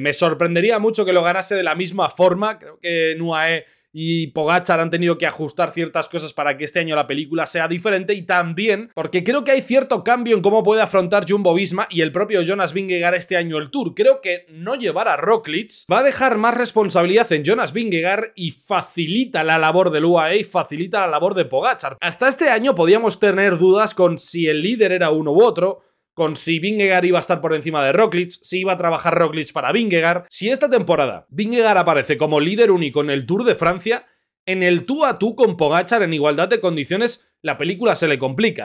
Me sorprendería mucho que lo ganase de la misma forma. Creo que Nuae y Pogachar han tenido que ajustar ciertas cosas para que este año la película sea diferente y también porque creo que hay cierto cambio en cómo puede afrontar Jumbo Visma y el propio Jonas Vingegaard este año el Tour. Creo que no llevar a Rocklitz va a dejar más responsabilidad en Jonas Vingegaard y facilita la labor del UAE y facilita la labor de Pogachar. Hasta este año podíamos tener dudas con si el líder era uno u otro, con si Vingegaard iba a estar por encima de Roglic, si iba a trabajar Roglic para Vingegaard. Si esta temporada Vingegaard aparece como líder único en el Tour de Francia, en el tú a tú con Pogachar en igualdad de condiciones, la película se le complica.